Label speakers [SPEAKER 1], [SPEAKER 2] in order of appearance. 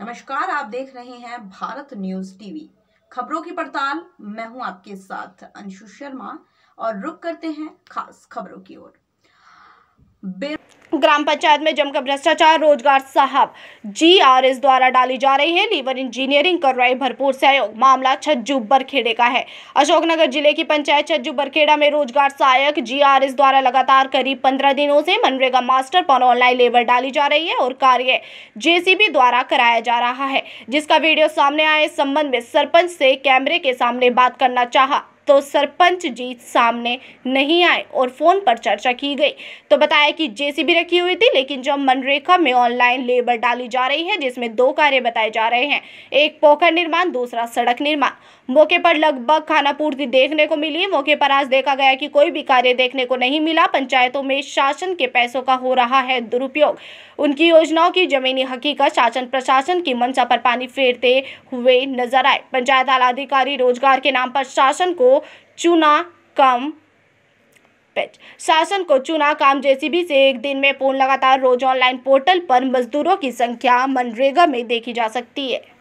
[SPEAKER 1] नमस्कार आप देख रहे हैं भारत न्यूज टीवी खबरों की पड़ताल मैं हूं आपके साथ अंशु शर्मा और रुक करते हैं खास खबरों की ओर
[SPEAKER 2] ग्राम पंचायत में जमकर भ्रष्टाचार रोजगार साहब जीआरएस द्वारा डाली जा रही है लेबर इंजीनियरिंग कर रहे भरपूर सहयोग मामला छज्जू बरखेड़े का है अशोकनगर जिले की पंचायत छज्जू बरखेड़ा में रोजगार सहायक जीआरएस द्वारा लगातार करीब पंद्रह दिनों से मनरेगा मास्टर पर ऑनलाइन लेबर डाली जा रही है और कार्य जेसीबी द्वारा कराया जा रहा है जिसका वीडियो सामने आए इस संबंध में सरपंच से कैमरे के सामने बात करना चाह तो सरपंच जी सामने नहीं आए और फ़ोन पर चर्चा की गई तो बताया कि जेसीबी रखी हुई थी लेकिन जब मनरेखा में ऑनलाइन लेबर डाली जा रही है जिसमें दो कार्य बताए जा रहे हैं एक पोखर निर्माण दूसरा सड़क निर्माण मौके पर लगभग खाना पूर्ति देखने को मिली मौके पर आज देखा गया कि कोई भी कार्य देखने को नहीं मिला पंचायतों में शासन के पैसों का हो रहा है दुरुपयोग उनकी योजनाओं की जमीनी हकीकत शासन प्रशासन की मंशा पर पानी फेरते हुए नजर आए पंचायत आला अधिकारी रोजगार के नाम पर शासन को चुना कम शासन को चुना काम जेसीबी से एक दिन में पूर्ण लगातार रोज ऑनलाइन पोर्टल पर मजदूरों की संख्या मनरेगा में देखी जा सकती है